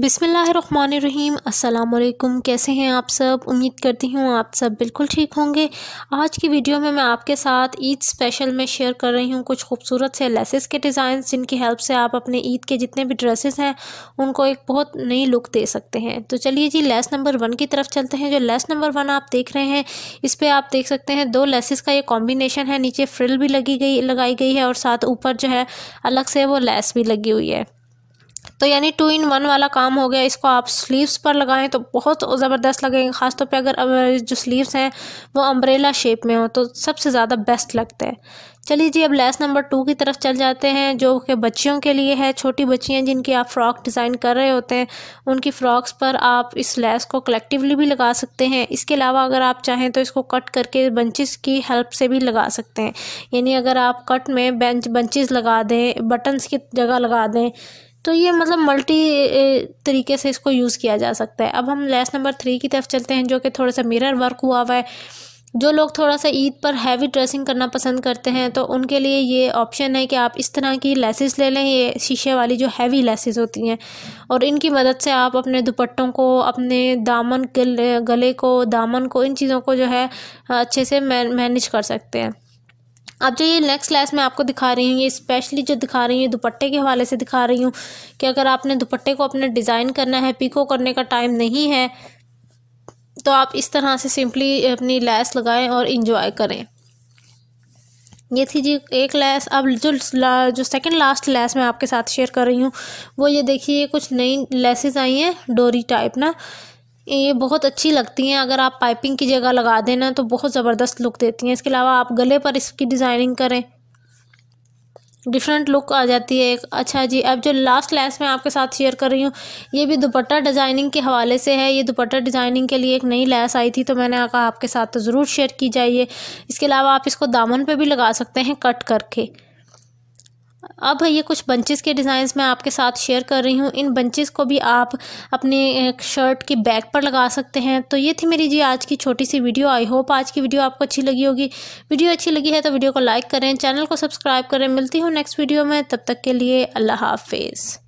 बिसमीम् अल्लाम कैसे हैं आप सब उम्मीद करती हूँ आप सब बिल्कुल ठीक होंगे आज की वीडियो में मैं आपके साथ ईद स्पेशल में शेयर कर रही हूँ कुछ खूबसूरत से लेसेस के डिज़ाइन जिनकी हेल्प से आप अपने ईद के जितने भी ड्रेसेस हैं उनको एक बहुत नई लुक दे सकते हैं तो चलिए जी लेस नंबर वन की तरफ चलते हैं जो लेस नंबर वन आप देख रहे हैं इस पर आप देख सकते हैं दो लेसेस का ये कॉम्बिनेशन है नीचे फ्रिल भी लगी गई लगाई गई है और साथ ऊपर जो है अलग से वो लेस भी लगी हुई है तो यानी टू इन वन वाला काम हो गया इसको आप स्लीव्स पर लगाएं तो बहुत ज़बरदस्त लगेंगे ख़ासतौर पर अगर जो स्लीव्स हैं वो अम्ब्रेला शेप में हो तो सबसे ज़्यादा बेस्ट लगता है चलिए जी अब लेस नंबर टू की तरफ चल जाते हैं जो कि बच्चियों के लिए है छोटी बच्चियाँ जिनकी आप फ़्रॉक डिज़ाइन कर रहे होते हैं उनकी फ़्रॉक्स पर आप इस लेस को कलेक्टिवली भी लगा सकते हैं इसके अलावा अगर आप चाहें तो इसको कट करके बंचेस की हेल्प से भी लगा सकते हैं यानी अगर आप कट में बेंच बंचेस लगा दें बटन्स की जगह लगा दें तो ये मतलब मल्टी तरीके से इसको यूज़ किया जा सकता है अब हम लेस नंबर थ्री की तरफ चलते हैं जो कि थोड़ा सा मिरर वर्क हुआ हुआ है जो लोग थोड़ा सा ईद पर हैवी ड्रेसिंग करना पसंद करते हैं तो उनके लिए ये ऑप्शन है कि आप इस तरह की लेसेस ले लें ये शीशे वाली जो हैवी लेसेस होती हैं और इनकी मदद से आप अपने दुपट्टों को अपने दामन गले गले को दामन को इन चीज़ों को जो है अच्छे से मैनेज कर सकते हैं अब जो ये नेक्स्ट क्लास में आपको दिखा रही हूँ ये स्पेशली जो दिखा रही हूँ दुपट्टे के हवाले से दिखा रही हूँ कि अगर आपने दुपट्टे को अपने डिज़ाइन करना है पिको करने का टाइम नहीं है तो आप इस तरह से सिंपली अपनी लैस लगाएं और इंजॉय करें ये थी जी एक लैस अब जो जो सेकंड लास्ट लैस मैं आपके साथ शेयर कर रही हूँ वो ये देखिए कुछ नई लेसेस आई हैं डोरी टाइप ना ये बहुत अच्छी लगती हैं अगर आप पाइपिंग की जगह लगा देना तो बहुत ज़बरदस्त लुक देती हैं इसके अलावा आप गले पर इसकी डिज़ाइनिंग करें डिफरेंट लुक आ जाती है एक अच्छा जी अब जो लास्ट लैस मैं आपके साथ शेयर कर रही हूँ ये भी दुपट्टा डिज़ाइनिंग के हवाले से है ये दुपट्टा डिज़ाइनिंग के लिए एक नई लैस आई थी तो मैंने कहा आपके साथ तो ज़रूर शेयर की जाइए इसके अलावा आप इसको दामन पे भी लगा सकते हैं कट करके अब ये कुछ बंचेस के डिज़ाइंस मैं आपके साथ शेयर कर रही हूँ इन बंचेस को भी आप अपने शर्ट के बैक पर लगा सकते हैं तो ये थी मेरी जी आज की छोटी सी वीडियो आई होप आज की वीडियो आपको अच्छी लगी होगी वीडियो अच्छी लगी है तो वीडियो को लाइक करें चैनल को सब्सक्राइब करें मिलती हूँ नेक्स्ट वीडियो में तब तक के लिए अल्लाह हाफिज़